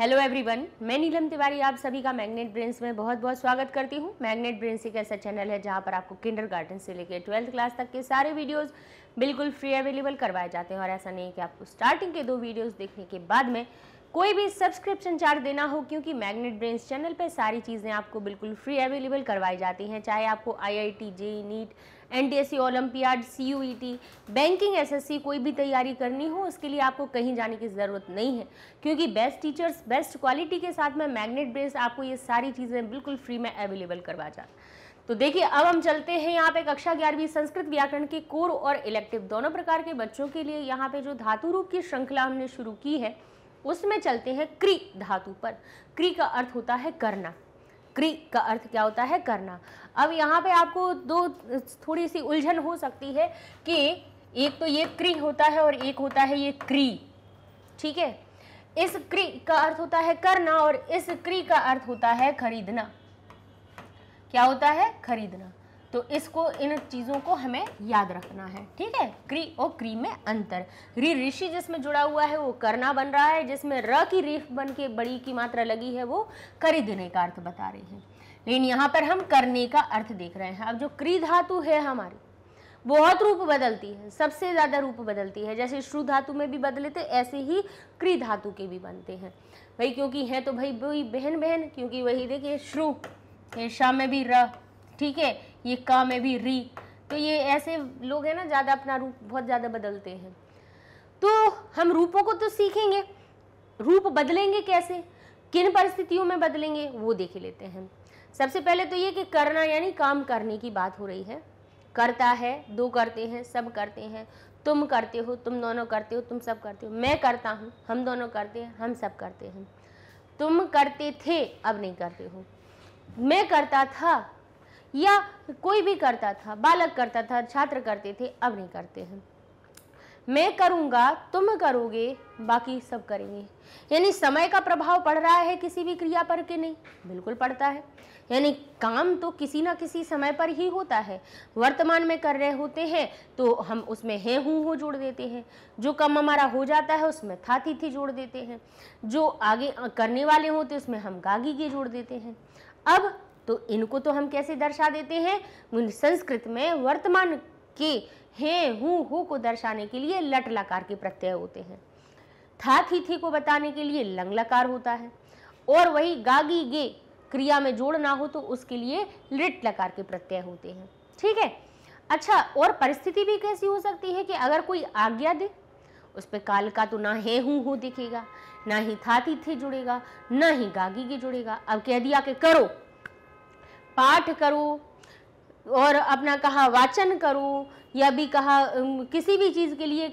hello everyone मैं नीलम तिवारी आप सभी का मैग्नेट ब्रेन्स में बहुत बहुत स्वागत करती हूँ मैग्नेट ब्रेन्स एक ऐसा चैनल है जहाँ पर आपको किंडर गार्डन से लेकर ट्वेल्थ क्लास तक के सारे वीडियोस बिल्कुल फ्री अवेलेबल करवाए जाते हैं और ऐसा नहीं है कि आपको स्टार्टिंग के दो वीडियोस देखने के बाद में कोई भी सब्सक्रिप्शन चार्ज देना हो क्योंकि मैग्नेट ब्रेन्स चैनल पर सारी चीज़ें आपको बिल्कुल फ्री अवेलेबल करवाई जाती हैं चाहे आपको I I T NEET U olympiad CUET banking SSC कोई भी तैयारी करनी हो उसके लिए आपको कहीं जाने की ज़रूरत नहीं है क्योंकि बेस्ट टीचर्स बेस्ट क्वालिटी के साथ में मैग्नेट बेस आपको ये सारी चीज़ें बिल्कुल फ्री में अवेलेबल करवा जाए तो देखिए अब हम चलते हैं यहाँ पे कक्षा ग्यारहवीं संस्कृत व्याकरण के कोर और इलेक्टिव दोनों प्रकार के बच्चों के लिए यहाँ पे जो धातु रूप की श्रृंखला हमने शुरू की है उसमें चलते हैं क्री धातु पर क्री का अर्थ होता है करना क्री का अर्थ क्या होता है करना अब यहाँ पे आपको दो थोड़ी सी उलझन हो सकती है कि एक तो ये क्री होता है और एक होता है ये क्री ठीक है इस क्री का अर्थ होता है करना और इस क्री का अर्थ होता है खरीदना क्या होता है खरीदना तो इसको इन चीज़ों को हमें याद रखना है ठीक है क्री और क्री में अंतर री ऋषि जिसमें जुड़ा हुआ है वो करना बन रहा है जिसमें र की रीफ बन के बड़ी की मात्रा लगी है वो करी देने का अर्थ बता रही है लेकिन यहाँ पर हम करने का अर्थ देख रहे हैं अब जो क्री धातु है हमारी बहुत रूप बदलती है सबसे ज़्यादा रूप बदलती है जैसे श्रु धातु में भी बदले थे ऐसे ही क्री धातु के भी बनते हैं भाई क्योंकि हैं तो भाई वही बहन बहन क्योंकि वही देखिए श्रु ऐशा में भी र ठीक है ये का में भी री तो ये ऐसे लोग हैं ना ज़्यादा अपना रूप बहुत ज़्यादा बदलते हैं तो हम रूपों को तो सीखेंगे रूप बदलेंगे कैसे किन परिस्थितियों में बदलेंगे वो देख लेते हैं सबसे पहले तो ये कि करना यानी काम करने की बात हो रही है करता है दो करते हैं सब करते हैं तुम करते हो तुम दोनों करते हो तुम सब करते हो मैं करता हूँ हम दोनों करते हैं हम सब करते हैं तुम करते थे अब नहीं करते हो मैं करता था या कोई भी करता था बालक करता था छात्र करते थे अब नहीं करते हैं मैं करूँगा तुम करोगे बाकी सब करेंगे यानी समय का प्रभाव पड़ रहा है किसी भी क्रिया पर कि नहीं बिल्कुल पड़ता है यानी काम तो किसी ना किसी समय पर ही होता है वर्तमान में कर रहे होते हैं तो हम उसमें है हूँ हो जोड़ देते हैं जो कम हमारा हो जाता है उसमें था थी थी जोड़ देते हैं जो आगे करने वाले होते उसमें हम गागी के जोड़ देते हैं अब तो इनको तो हम कैसे दर्शा देते हैं संस्कृत में वर्तमान के हे हूँ हु को दर्शाने के लिए लट लकार के प्रत्यय होते हैं था थी थी को बताने के लिए लंग लकार होता है और वही गागी गे क्रिया में जोड़ ना हो तो उसके लिए लिट लकार के प्रत्यय होते हैं ठीक है अच्छा और परिस्थिति भी कैसी हो सकती है कि अगर कोई आज्ञा दे उस पर काल का तो ना है हूँ हो दिखेगा ना ही था थी थे जुड़ेगा ना ही गागी के जुड़ेगा अब कह दिया कि करो पाठ करूँ और अपना कहा वाचन करूँ या भी कहा किसी भी चीज़ के लिए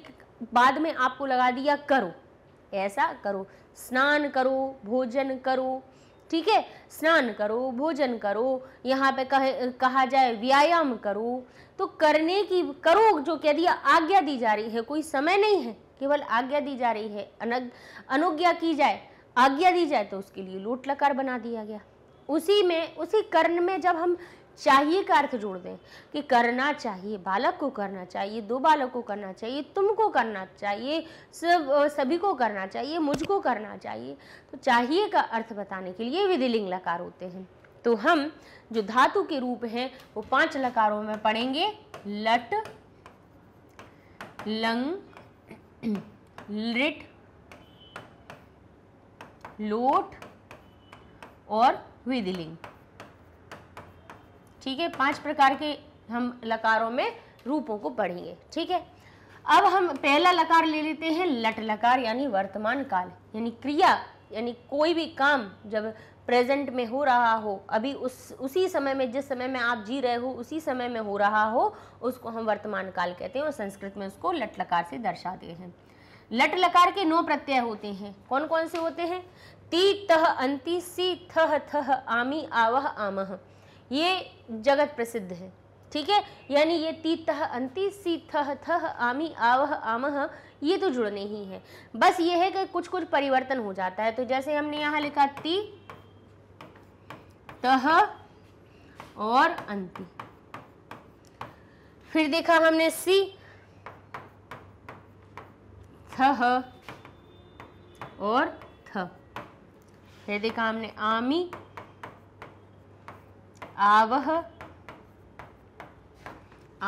बाद में आपको लगा दिया करो ऐसा करो स्नान करो भोजन करो ठीक है स्नान करो भोजन करो यहाँ पे कहे कहा जाए व्यायाम करो तो करने की करो जो कह दिया आज्ञा दी जा रही है कोई समय नहीं है केवल आज्ञा दी जा रही है अनुज्ञा की जाए आज्ञा दी जाए तो उसके लिए लोट लकार बना दिया गया उसी में उसी कर्ण में जब हम चाहिए का अर्थ जोड़ दें कि करना चाहिए बालक को करना चाहिए दो बालक को करना चाहिए तुमको करना चाहिए सब सभी को करना चाहिए मुझको करना चाहिए तो चाहिए का अर्थ बताने के लिए विधिलिंग लकार होते हैं तो हम जो धातु के रूप हैं वो पांच लकारों में पढ़ेंगे लट लंग लिट लोट और विधिलिंग ठीक है पांच प्रकार के हम लकारों में रूपों को पढ़ेंगे ठीक है अब हम पहला लकार ले लेते हैं लट लकार यानी वर्तमान काल यानी क्रिया यानी कोई भी काम जब प्रेजेंट में हो रहा हो अभी उस उसी समय में जिस समय में आप जी रहे हो उसी समय में हो रहा हो उसको हम वर्तमान काल कहते हैं और संस्कृत में उसको लट लकार से दर्शाते हैं लट लकार के नौ प्रत्यय होते हैं कौन कौन से होते हैं ती तह अंति सी थह थह आमी आवह आमह ये जगत प्रसिद्ध है ठीक है यानी ये ती तह अंति सी थह थह आमी आवह आमह ये तो जुड़ने ही है बस ये है कि कुछ कुछ परिवर्तन हो जाता है तो जैसे हमने यहाँ लिखा ती तह और अंति फिर देखा हमने सी थह और थ फिर देखा हमने आमी आवह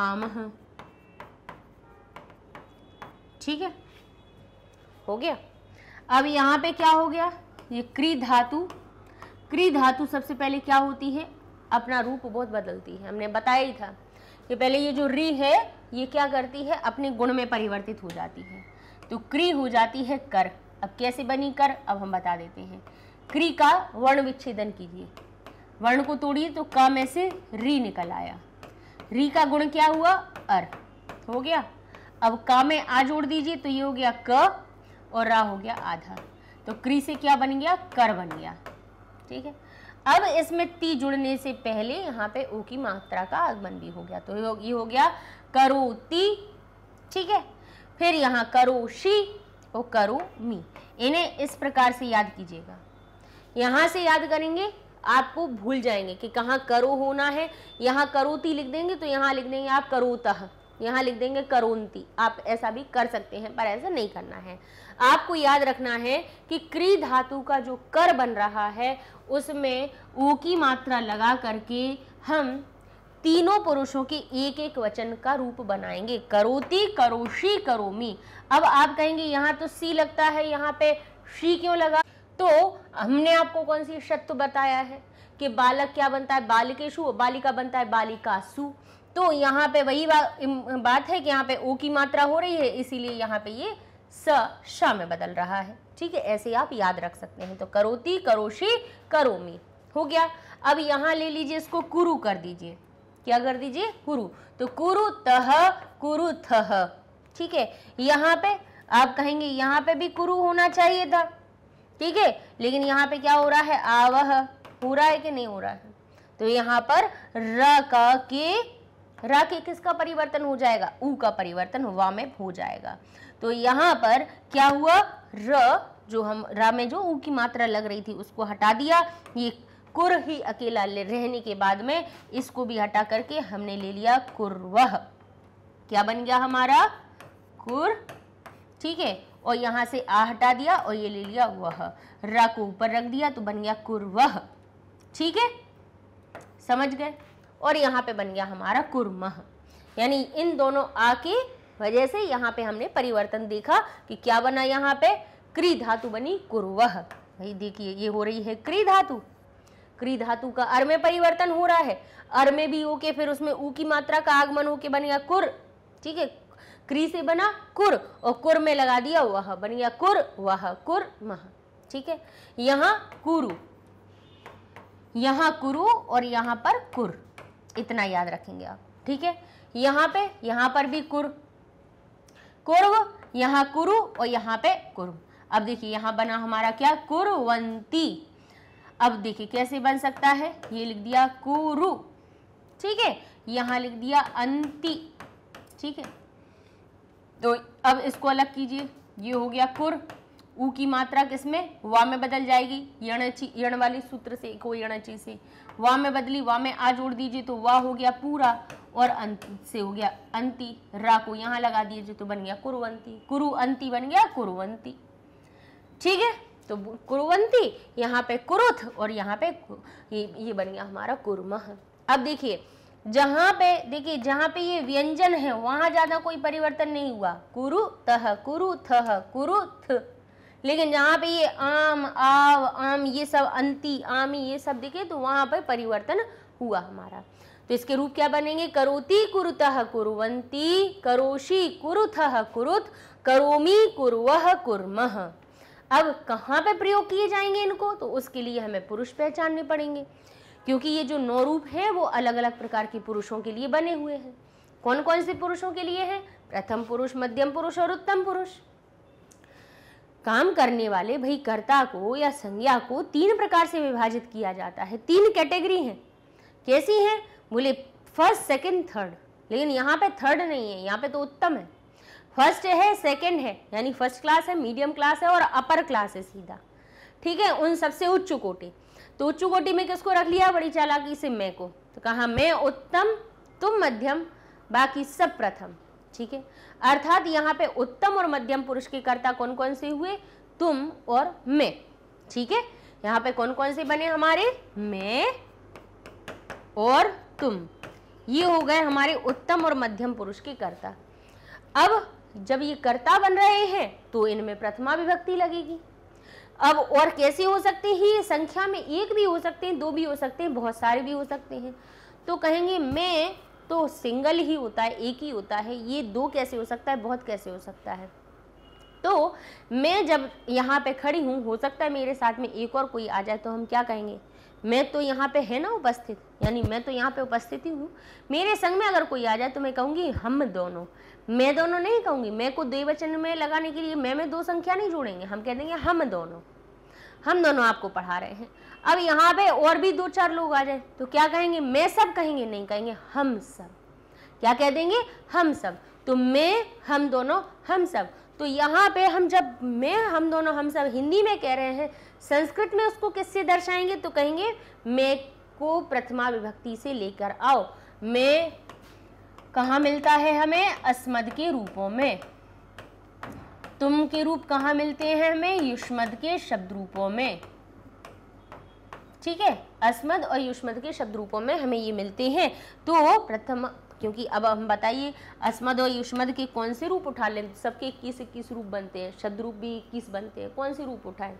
आमह ठीक है हो गया अब यहाँ पे क्या हो गया ये क्री धातु क्री धातु सबसे पहले क्या होती है अपना रूप बहुत बदलती है हमने बताया ही था कि पहले ये जो री है ये क्या करती है अपने गुण में परिवर्तित हो जाती है तो क्री हो जाती है कर अब कैसे बनी कर अब हम बता देते हैं क्री का वर्ण विच्छेदन कीजिए वर्ण को तोड़िए तो क में से री निकल आया री का गुण क्या हुआ अर हो गया अब का में आ जोड़ दीजिए तो ये हो गया क और रा हो गया आधा तो क्री से क्या बन गया कर बन गया ठीक है अब इसमें ती जुड़ने से पहले यहाँ पे ओ की मात्रा का आगमन भी हो गया तो ये हो गया करो ती ठीक है फिर यहाँ करो शी और करो मी इन्हें इस प्रकार से याद कीजिएगा यहाँ से याद करेंगे आपको भूल जाएंगे कि कहाँ करो होना है यहाँ करोती लिख देंगे तो यहाँ लिख देंगे आप करोतः यहाँ लिख देंगे करोनती आप ऐसा भी कर सकते हैं पर ऐसा नहीं करना है आपको याद रखना है कि क्री धातु का जो कर बन रहा है उसमें ऊ की मात्रा लगा करके हम तीनों पुरुषों के एक एक वचन का रूप बनाएंगे करोती करोशी करोमी अब आप कहेंगे यहाँ तो सी लगता है यहाँ पे शी क्यों लगा तो हमने आपको कौन सी शत्व बताया है कि बालक क्या बनता है बालिकेशु बालिका बनता है बालिकासु तो यहाँ पे वही बा, बात है कि यहाँ पे ओ की मात्रा हो रही है इसीलिए यहाँ पे ये स श में बदल रहा है ठीक है ऐसे आप याद रख सकते हैं तो करोती करोशी करोमी हो गया अब यहाँ ले लीजिए इसको कुरु कर दीजिए क्या कर दीजिए कुरु तो कुरु तह कुरु थह ठीक है यहाँ पे आप कहेंगे यहाँ पे भी कुरु होना चाहिए था ठीक है लेकिन यहाँ पे क्या हो रहा है आवह हो रहा है कि नहीं हो रहा है तो यहाँ पर र का के र के किसका परिवर्तन हो जाएगा ऊ का परिवर्तन वा में हो जाएगा तो यहाँ पर क्या हुआ र जो हम र में जो ऊ की मात्रा लग रही थी उसको हटा दिया ये कुर ही अकेला रहने के बाद में इसको भी हटा करके हमने ले लिया कुरवह क्या बन गया हमारा कुर ठीक है और यहाँ से आ हटा दिया और ये ले लिया वह र को ऊपर रख दिया तो बन गया कुरवह ठीक है समझ गए और यहाँ पे बन गया हमारा कुरमह यानी इन दोनों आ के वजह से यहाँ पे हमने परिवर्तन देखा कि क्या बना यहाँ पे क्री धातु बनी कुरवह भाई देखिए ये हो रही है क्री धातु क्री धातु का अर में परिवर्तन हो रहा है अर में भी होके फिर उसमें ऊ की मात्रा का आगमन होके बन गया कुर ठीक है क्री से बना कुर और कुर में लगा दिया वह बन गया कुर वह कुर मह ठीक है यहां कुरु यहां कुरु और यहां पर कुर इतना याद रखेंगे आप ठीक है यहां पे यहां पर भी कुर कुर्व यहां कुरु और यहां पे कुरु अब देखिए यहां बना हमारा क्या कुरवंती अब देखिए कैसे बन सकता है ये लिख दिया कुरु ठीक है यहां लिख दिया अंति ठीक है तो अब इसको अलग कीजिए ये हो गया कुर ऊ की मात्रा किसमें वा में बदल जाएगी यणची यण वाली सूत्र से को यणची से वा में बदली वा में आ जोड़ दीजिए तो वा हो गया पूरा और अंत से हो गया अंति रा को यहाँ लगा दीजिए तो बन गया कुरुवंती कुरुअंती बन गया कुरुवंती ठीक है तो कुरुवंती यहाँ पे कुरुथ और यहाँ पे ये, ये बन गया हमारा कुरमह अब देखिए जहां पे देखिए जहां पे ये व्यंजन है वहां ज़्यादा कोई परिवर्तन नहीं हुआ कुरु तह कुरु थह कुरु थ लेकिन जहां पे ये आम आव आम ये सब अंति आमी ये सब देखे तो वहां पर परिवर्तन हुआ हमारा तो इसके रूप क्या बनेंगे करोती कुरुतः कुरुवंती करोशी कुरुथह कुरुत करोमी कुरुवह कुर्मह अब कहाँ पे प्रयोग किए जाएंगे इनको तो उसके लिए हमें पुरुष पहचानने पड़ेंगे क्योंकि ये जो नौ रूप है वो अलग अलग प्रकार के पुरुषों के लिए बने हुए हैं कौन कौन से पुरुषों के लिए है प्रथम पुरुष मध्यम पुरुष और उत्तम पुरुष काम करने वाले भाई कर्ता को या संज्ञा को तीन प्रकार से विभाजित किया जाता है तीन कैटेगरी हैं कैसी हैं बोले फर्स्ट सेकंड थर्ड लेकिन यहाँ पे थर्ड नहीं है यहाँ पे तो उत्तम है फर्स्ट है सेकंड है यानी फर्स्ट क्लास है मीडियम क्लास है और अपर क्लास है सीधा ठीक है उन सबसे उच्च कोटि तो कोटि में किसको रख लिया बड़ी चालाकी से मैं को तो कहा मैं उत्तम तुम मध्यम बाकी सब प्रथम ठीक है अर्थात यहाँ पे उत्तम और मध्यम पुरुष के कर्ता कौन कौन से हुए तुम और मैं ठीक है यहाँ पे कौन कौन से बने हमारे मैं और तुम ये हो गए हमारे उत्तम और मध्यम पुरुष के कर्ता अब जब ये कर्ता बन रहे हैं तो इनमें प्रथमा विभक्ति लगेगी अब और कैसे हो सकते हैं ये संख्या में एक भी हो सकते हैं दो भी हो सकते हैं बहुत सारे भी हो सकते हैं तो कहेंगे मैं तो सिंगल ही होता है एक ही होता है ये दो कैसे हो सकता है बहुत कैसे हो सकता है तो मैं जब यहाँ पे खड़ी हूँ हो सकता है मेरे साथ में एक और कोई आ जाए तो हम क्या कहेंगे मैं तो यहाँ पे है ना उपस्थित यानी मैं तो यहाँ पे उपस्थित ही हूँ मेरे संग में अगर कोई आ जाए तो मैं कहूँगी हम दोनों मैं दोनों नहीं कहूंगी मैं को द्विवचन में लगाने के लिए मैं में दो संख्या नहीं जोड़ेंगे हम कह देंगे हम दोनों हम दोनों आपको पढ़ा रहे हैं अब यहाँ पे और भी दो चार लोग आ जाए तो क्या कहेंगे मैं सब कहेंगे नहीं कहेंगे हम सब क्या कह देंगे हम सब तो मैं हम दोनों हम सब तो यहाँ पे हम जब मैं हम दोनों हम सब हिंदी में कह रहे हैं संस्कृत में उसको किससे दर्शाएंगे तो कहेंगे मैं को प्रथमा विभक्ति से लेकर आओ मैं कहाँ मिलता है हमें अस्मद के रूपों में तुम के रूप कहाँ मिलते हैं हमें युष्मद के शब्द रूपों में ठीक है अस्मद और युष्मद के शब्द रूपों में हमें ये मिलते हैं तो प्रथम क्योंकि अब हम बताइए अस्मद और युष्मद के कौन से रूप उठा लें सबके इक्कीस इक्कीस रूप बनते हैं शब्द रूप भी इक्कीस बनते हैं कौन से रूप उठाएं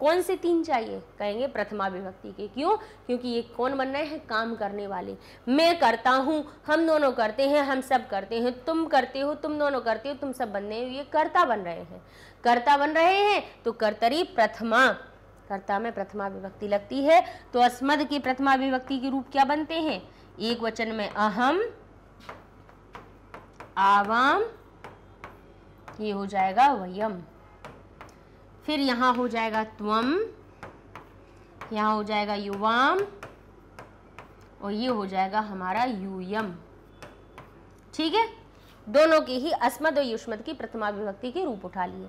कौन से तीन चाहिए कहेंगे प्रथमा विभक्ति के क्यों क्योंकि ये कौन बन रहे हैं काम करने वाले मैं करता हूँ हम दोनों करते हैं हम सब करते हैं तुम करते हो तुम दोनों करते हो तुम सब बनने ये कर्ता बन रहे हैं कर्ता बन रहे हैं तो कर्तरी प्रथमा कर्ता में प्रथमा विभक्ति लगती है तो अस्मद की प्रथमा विभक्ति के रूप क्या बनते हैं एक वचन में अहम आवाम ये हो जाएगा वयम फिर यहाँ हो जाएगा त्वम यहाँ हो जाएगा युवाम और ये हो जाएगा हमारा यूयम ठीक है दोनों की ही अस्मद और युष्मद की प्रथमा विभक्ति के रूप उठा लिए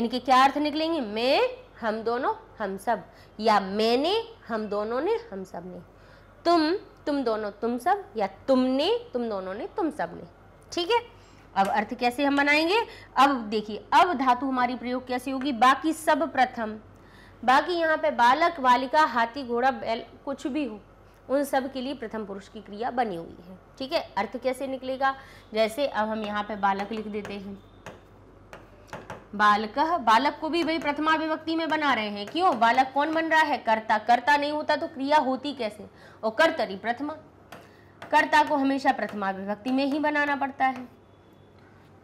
इनके क्या अर्थ निकलेंगे मैं हम दोनों हम सब या मैंने हम दोनों ने हम सब ने तुम तुम दोनों तुम सब या तुमने तुम दोनों ने तुम सब ने ठीक है अब अर्थ कैसे हम बनाएंगे अब देखिए अब धातु हमारी प्रयोग कैसे होगी बाकी सब प्रथम बाकी यहाँ पे बालक बालिका हाथी घोड़ा बैल कुछ भी हो उन सब के लिए प्रथम पुरुष की क्रिया बनी हुई है ठीक है अर्थ कैसे निकलेगा जैसे अब हम यहाँ पे बालक लिख देते हैं बालक बालक को भी भाई प्रथमा विभक्ति में बना रहे हैं क्यों बालक कौन बन रहा है कर्ता कर्ता नहीं होता तो क्रिया होती कैसे और कर्तरी प्रथमा कर्ता को हमेशा प्रथमा विभक्ति में ही बनाना पड़ता है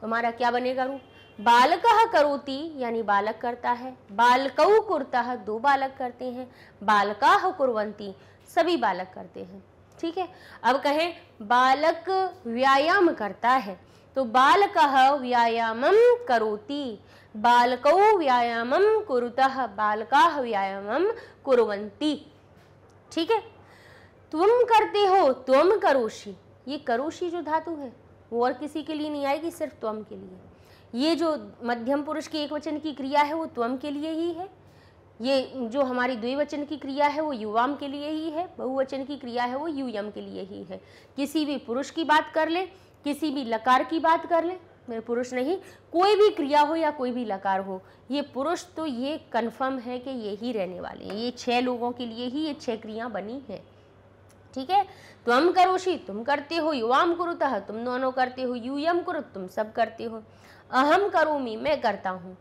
तुम्हारा क्या बनेगा रूप बालक करोती यानी बालक करता है बालकउ कुरता दो बालक करते हैं बालका कुरवंती सभी बालक करते हैं ठीक है अब कहें बालक व्यायाम करता है तो बालक व्यायामम करोती बालकौ व्यायामम कुरुतः बालका व्यायामम कुरवंती ठीक है तुम करते हो तुम करोशी ये करोशी जो धातु है वो और किसी के लिए नहीं आएगी सिर्फ त्वम के लिए ये जो मध्यम पुरुष की एक वचन की क्रिया है वो त्वम के लिए ही है ये जो हमारी द्विवचन की क्रिया है वो युवाम के लिए ही है बहुवचन की क्रिया है वो यूयम के लिए ही है किसी भी पुरुष की बात कर ले किसी भी लकार की बात कर ले मेरे पुरुष नहीं कोई भी क्रिया हो या कोई भी लकार हो ये पुरुष तो ये कन्फर्म है कि ये ही रहने वाले हैं ये छः लोगों के लिए ही ये छः क्रिया बनी है ठीक है त्वम करोषि तुम करते हो युवाम कुरुतः तुम दोनों करते हो यूयम कुरु तुम सब करते हो अहम करूमी मैं करता हूँ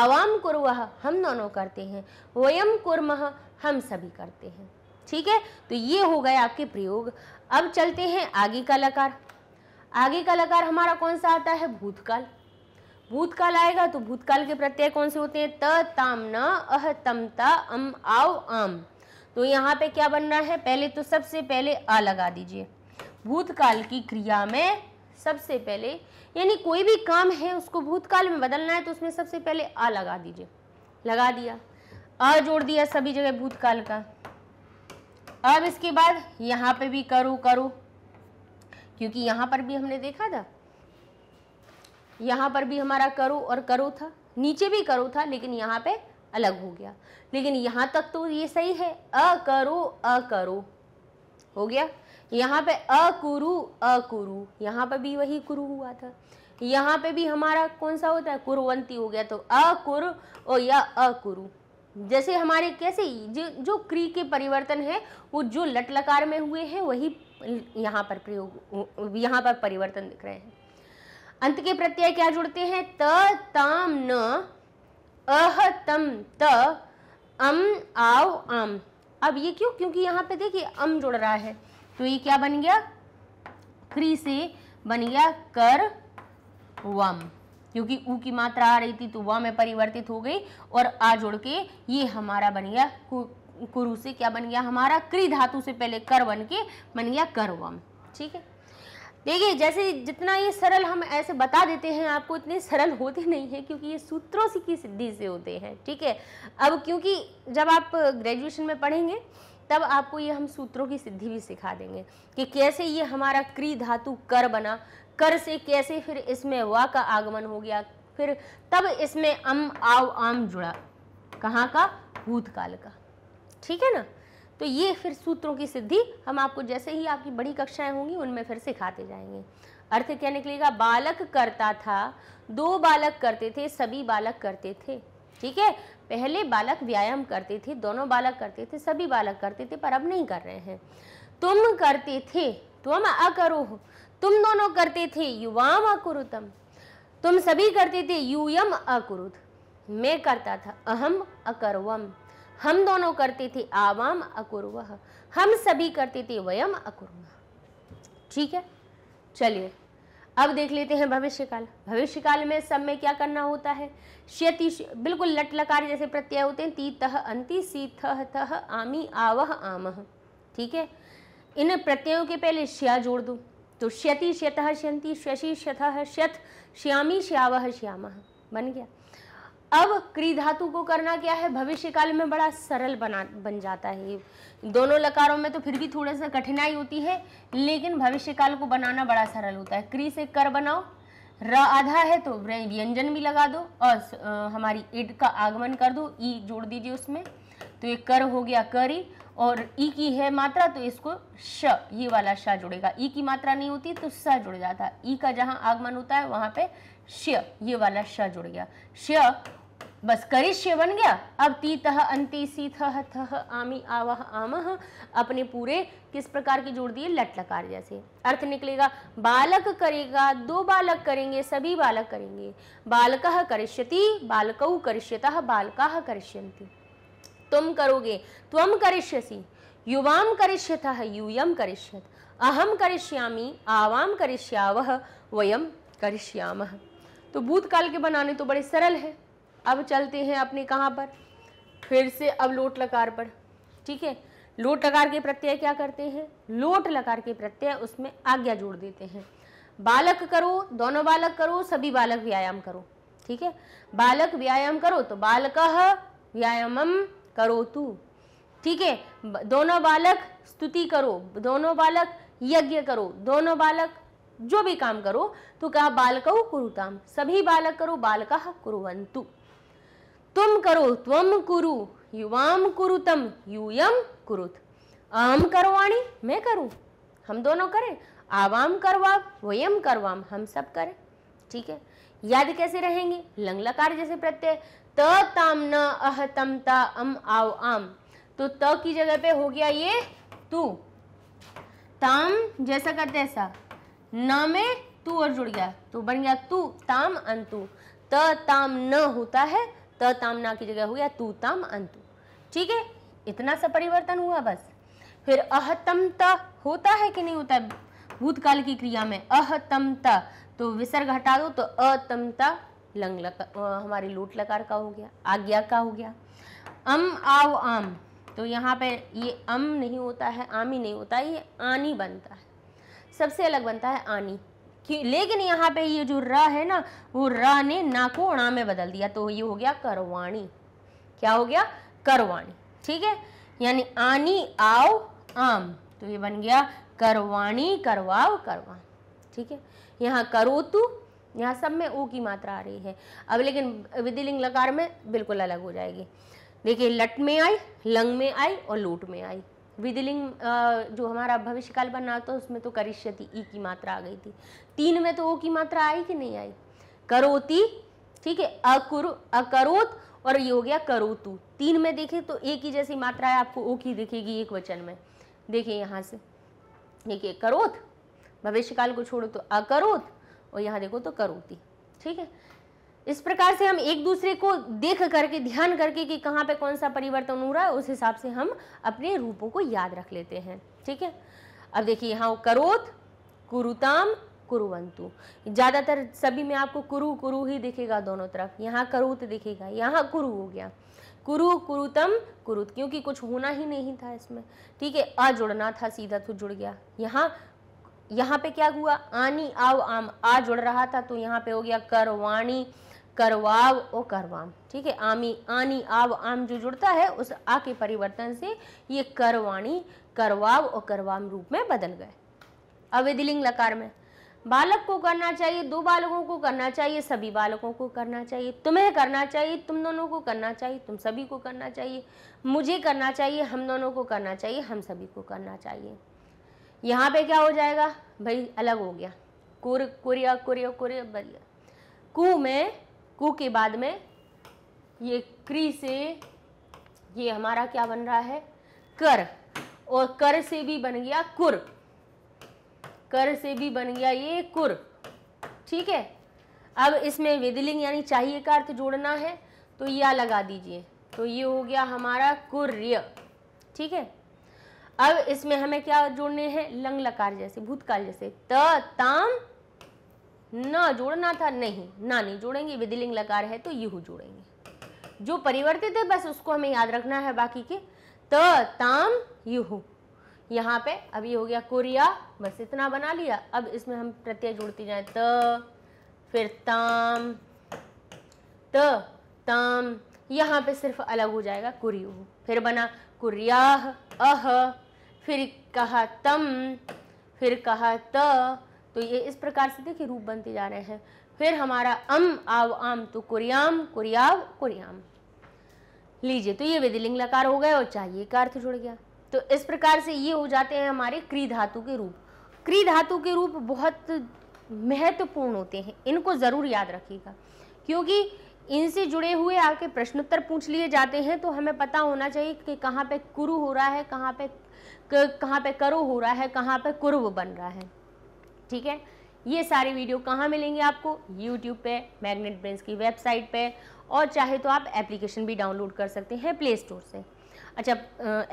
आवाम कुरुह हम दोनों करते हैं वयम कुरम हम सभी करते हैं ठीक है तो ये हो गए आपके प्रयोग अब चलते हैं आगे का लकार आगे का लकार हमारा कौन सा आता है भूतकाल भूतकाल आएगा तो भूतकाल के प्रत्यय कौन से होते हैं त ताम न अह तम ता अम आव आम तो यहाँ पे क्या बन रहा है पहले तो सबसे पहले आ लगा दीजिए भूतकाल की क्रिया में सबसे पहले यानी कोई भी काम है उसको भूतकाल में बदलना है तो उसमें सबसे पहले आ लगा दीजिए लगा दिया अ जोड़ दिया सभी जगह भूतकाल का अब इसके बाद यहाँ पे भी करो करो क्योंकि यहाँ पर भी हमने देखा था यहाँ पर भी हमारा करो और करो था नीचे भी करो था लेकिन यहाँ पे अलग हो गया लेकिन यहाँ तक तो ये सही है अ करो अ करो हो गया यहाँ पे अ कुरु अ कुरु यहाँ पे भी वही कुरु हुआ था यहाँ पे भी हमारा कौन सा होता है कुरुवंती हो गया तो अकुर और या अकुरु जैसे हमारे कैसे जो जो क्री के परिवर्तन है वो जो लटलकार में हुए हैं वही यहाँ पर प्रयोग यहाँ पर परिवर्तन दिख रहे हैं अंत के प्रत्यय क्या जुड़ते हैं त ताम न अह तम त अम आव आम अब ये क्यों क्योंकि यहाँ पे देखिए अम जुड़ रहा है तो ये क्या बन गया क्री से बन गया कर वम क्योंकि ऊ की मात्रा आ रही थी तो व में परिवर्तित हो गई और आ जोड़ के ये हमारा बन गया कुरु से क्या बन गया हमारा क्री धातु से पहले कर बन के बन गया कर वम ठीक है देखिए जैसे जितना ये सरल हम ऐसे बता देते हैं आपको इतने सरल होते नहीं है क्योंकि ये सूत्रों से की सिद्धि से होते हैं ठीक है अब क्योंकि जब आप ग्रेजुएशन में पढ़ेंगे तब आपको ये हम सूत्रों की सिद्धि भी सिखा देंगे कि कैसे ये हमारा क्री धातु कर बना कर से कैसे फिर इसमें वा का आगमन हो गया फिर तब इसमें अम आव आम जुड़ा कहाँ का भूतकाल का ठीक है ना तो ये फिर सूत्रों की सिद्धि हम आपको जैसे ही आपकी बड़ी कक्षाएं होंगी उनमें फिर सिखाते जाएंगे अर्थ क्या निकलेगा बालक करता था दो बालक करते थे सभी बालक करते थे ठीक है पहले बालक व्यायाम करते थे दोनों बालक करते थे सभी बालक करते थे पर अब नहीं कर रहे हैं तुम करते थे तुम अकरो तुम दोनों करते थे युवाम अकुरुतम तुम सभी करते थे यूयम अकुरुत मैं करता था अहम अकरवम हम दोनों करती थी आवाम अकुर्व हम सभी करती थी वयम अकुर्व ठीक है चलिए अब देख लेते हैं भविष्यकाल भविष्यकाल में सब में क्या करना होता है श्यति बिल्कुल लटलकार जैसे प्रत्यय होते हैं ती तह अंति सी थह थह आमी आवह आमह ठीक है इन प्रत्ययों के पहले श्या जोड़ दो तो श्यति श्यतः श्यंती श्यशि श्यथ श्यथ श्यामी श्यावह श्याम बन गया अब क्री धातु को करना क्या है भविष्य काल में बड़ा सरल बना बन जाता है दोनों लकारों में तो फिर भी थोड़ा सा कठिनाई होती है लेकिन भविष्य काल को बनाना बड़ा सरल होता है क्री से कर बनाओ र आधा है तो व्यंजन भी लगा दो और हमारी इड का आगमन कर दो ई जोड़ दीजिए उसमें तो ये कर हो गया करी और ई की है मात्रा तो इसको श ये वाला श जुड़ेगा ई की मात्रा नहीं होती तो स जुड़ जाता ई का जहाँ आगमन होता है वहाँ पे श ये वाला श जुड़ गया श बस करिष्य बन गया अब ती तह अंति सी थह थह आमी आवह आमह अपने पूरे किस प्रकार की जोड़ दिए लट लकार जैसे अर्थ निकलेगा बालक करेगा दो बालक करेंगे सभी बालक करेंगे बालक करिष्यति बालकऊ करिष्यत बालका करिष्यंति तुम करोगे तुम करिष्यसी युवाम करिष्यत यूयम करिष्यत अहम करिष्यामी आवाम करिष्यावह वयम करिष्यामह तो भूतकाल के बनाने तो बड़े सरल है अब चलते हैं अपने कहाँ पर फिर से अब लोट लकार पर ठीक है लोट लकार के प्रत्यय क्या करते हैं लोट लकार के प्रत्यय उसमें आज्ञा जोड़ देते हैं बालक करो दोनों बालक करो सभी बालक व्यायाम करो ठीक है बालक व्यायाम करो तो बालक व्यायामम करो तू ठीक है दोनों बालक स्तुति करो दोनों बालक यज्ञ करो दोनों बालक जो भी काम करो तो कहा बालकऊ कुरुताम सभी बालक करो बालक कुरुवंतु तुम करो त्वम कुरु युवाम कुरु तम यूयम कुरुत अहम करवाणी मैं करूँ हम दोनों करें आवाम करवाम वयम करवाम हम सब करें ठीक है याद कैसे रहेंगे लकार जैसे प्रत्यय त ताम न अह तम ता अम आव आम तो त की जगह पे हो गया ये तू ताम जैसा का तैसा न में तू और जुड़ गया तो बन गया तू ताम अंतु त ताम न होता है त ना की जगह हो गया तू ताम अंतु ठीक है इतना सा परिवर्तन हुआ बस फिर अहतम होता है कि नहीं होता है भूतकाल की क्रिया में अहतम तो विसर्ग हटा दो तो अतमता लंग लका हमारे लोट लकार का हो गया आज्ञा का हो गया अम आव आम तो यहाँ पे ये अम नहीं होता है आम ही नहीं होता ये आनी बनता है सबसे अलग बनता है आनी लेकिन यहाँ पे ये जो र है ना वो र ने ना को ना में बदल दिया तो ये हो गया करवाणी क्या हो गया करवाणी ठीक है यानी आनी आओ आम तो ये बन गया करवाणी करवाओ करवा ठीक है यहाँ करो तू यहाँ सब में ओ की मात्रा आ रही है अब लेकिन विधिलिंग लकार में बिल्कुल अलग हो जाएगी देखिए लट में आई लंग में आई और लूट में आई विधिलिंग जो हमारा भविष्यकाल बना था उसमें तो करिष्यति ई की मात्रा आ गई थी तीन में तो ओ की मात्रा आई कि नहीं आई करोती ठीक है अकुर अकरोत और ये हो गया करोतु तीन में देखे तो ए की जैसी मात्रा है आपको ओ की दिखेगी एक वचन में देखिए यहाँ से देखिए करोत भविष्यकाल को छोड़ो तो अकरोत और यहाँ देखो तो करोती ठीक है इस प्रकार से हम एक दूसरे को देख करके ध्यान करके कि कहाँ पे कौन सा परिवर्तन हो रहा है उस हिसाब से हम अपने रूपों को याद रख लेते हैं ठीक है अब देखिए यहाँ करोत कुरुताम कुरुवंतु ज़्यादातर सभी में आपको कुरु कुरु ही दिखेगा दोनों तरफ यहाँ करोत दिखेगा यहाँ कुरु हो गया कुरु कुरुतम कुरुत क्योंकि कुछ होना ही नहीं था इसमें ठीक है आ जुड़ना था सीधा तो जुड़ गया यहाँ यहाँ पे क्या हुआ आनी आव आम आ जुड़ रहा था तो यहाँ पे हो गया करवाणी करवाव और करवाम ठीक है आमी आनी आव आम जो जुड़ता है उस आ के परिवर्तन से ये करवाणी करवाव और करवाम रूप में बदल गए अवेदिलिंग लकार में बालक को करना चाहिए दो बालकों को करना चाहिए सभी बालकों को करना चाहिए तुम्हें करना चाहिए तुम दोनों को करना चाहिए तुम सभी को करना चाहिए मुझे करना चाहिए हम दोनों को करना चाहिए हम सभी को करना चाहिए यहाँ पे क्या हो जाएगा भाई अलग हो गया कुर कुरिया कुरिया कुरिया बलिया कु में कु के बाद में ये क्री से ये हमारा क्या बन रहा है कर और कर से भी बन गया कुर कर से भी बन गया ये कुर ठीक है अब इसमें विदलिंग यानी चाहिए का अर्थ जोड़ना है तो या लगा दीजिए तो ये हो गया हमारा कुर्य ठीक है अब इसमें हमें क्या जोड़ने हैं लंग लकार जैसे भूतकाल जैसे त ताम न जोड़ना था नहीं ना नहीं जोड़ेंगे विधिलिंग लकार है तो यू जोड़ेंगे जो परिवर्तित है बस उसको हमें याद रखना है बाकी के त ताम यू यहाँ पे अभी हो गया कोरिया बस इतना बना लिया अब इसमें हम प्रत्यय जोड़ते जाए त फिर ताम त ताम यहाँ पे सिर्फ अलग हो जाएगा कुरियु फिर बना कुरियाह अह फिर कहा तम फिर कहा त तो ये इस प्रकार से देखिए रूप बनते जा रहे हैं फिर हमारा अम आव आम तो कुरियाम कुरियाव कुरियाम लीजिए तो ये विधिलिंग लकार हो गए और चाहिए का अर्थ जुड़ गया तो इस प्रकार से ये हो जाते हैं हमारे क्री धातु के रूप क्री धातु के रूप बहुत महत्वपूर्ण होते हैं इनको ज़रूर याद रखिएगा क्योंकि इनसे जुड़े हुए आपके प्रश्नोत्तर पूछ लिए जाते हैं तो हमें पता होना चाहिए कि कहाँ पे कुरु हो रहा है कहाँ पे कहाँ पे करो हो रहा है कहाँ पे कुर्व बन रहा है ठीक है ये सारी वीडियो कहाँ मिलेंगे आपको यूट्यूब पे मैग्नेट ब्रेंस की वेबसाइट पे और चाहे तो आप एप्लीकेशन भी डाउनलोड कर सकते हैं प्ले स्टोर से अच्छा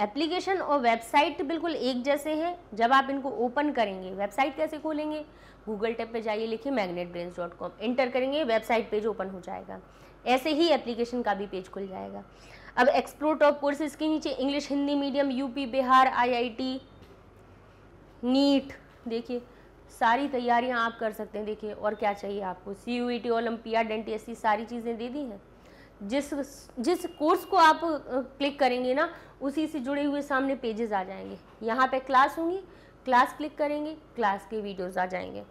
एप्लीकेशन और वेबसाइट बिल्कुल एक जैसे हैं जब आप इनको ओपन करेंगे वेबसाइट कैसे खोलेंगे गूगल टेप पे जाइए लिखिए magnet brains dot com enter करेंगे वेबसाइट पेज ओपन हो जाएगा ऐसे ही एप्लीकेशन का भी पेज खुल जाएगा अब एक्सप्लोर टॉप कोर्सेज के नीचे English Hindi medium UP Bihar IIT NEET देखिए सारी तैयारियां आप कर सकते हैं देखिए और क्या चाहिए आपको C U E T olympiad डेंटी सारी चीज़ें दे दी हैं जिस जिस कोर्स को आप क्लिक करेंगे ना उसी से जुड़े हुए सामने पेजेस आ जाएंगे यहाँ पे क्लास होंगी क्लास क्लिक करेंगे क्लास के वीडियोस आ जाएंगे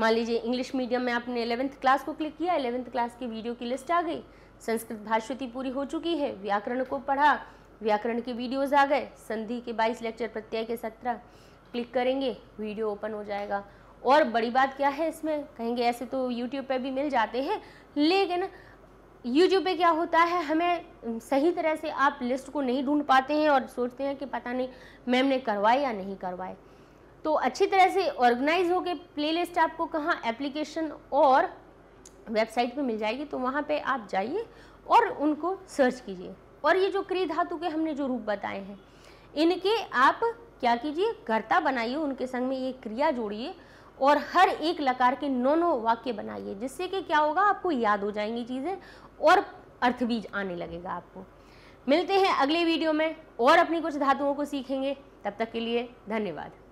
मान लीजिए इंग्लिश मीडियम में आपने एलेवंथ क्लास को क्लिक किया एलेवंथ क्लास की वीडियो की लिस्ट आ गई संस्कृत भाष्यती पूरी हो चुकी है व्याकरण को पढ़ा व्याकरण के वीडियोज़ आ गए संधि के बाईस लेक्चर प्रत्यय के सत्रह क्लिक करेंगे वीडियो ओपन हो जाएगा और बड़ी बात क्या है इसमें कहेंगे ऐसे तो यूट्यूब पे भी मिल जाते हैं लेकिन यूट्यूब पे क्या होता है हमें सही तरह से आप लिस्ट को नहीं ढूंढ पाते हैं और सोचते हैं कि पता नहीं मैम ने करवाए या नहीं करवाए तो अच्छी तरह से ऑर्गेनाइज होकर लिस्ट आपको कहाँ एप्लीकेशन और वेबसाइट पर मिल जाएगी तो वहाँ पर आप जाइए और उनको सर्च कीजिए और ये जो क्री धातु के हमने जो रूप बताए हैं इनके आप क्या कीजिए कर्ता बनाइए उनके संग में ये क्रिया जोड़िए और हर एक लकार के नौ नौ वाक्य बनाइए जिससे कि क्या होगा आपको याद हो जाएंगी चीज़ें और अर्थ बीज आने लगेगा आपको मिलते हैं अगले वीडियो में और अपनी कुछ धातुओं को सीखेंगे तब तक के लिए धन्यवाद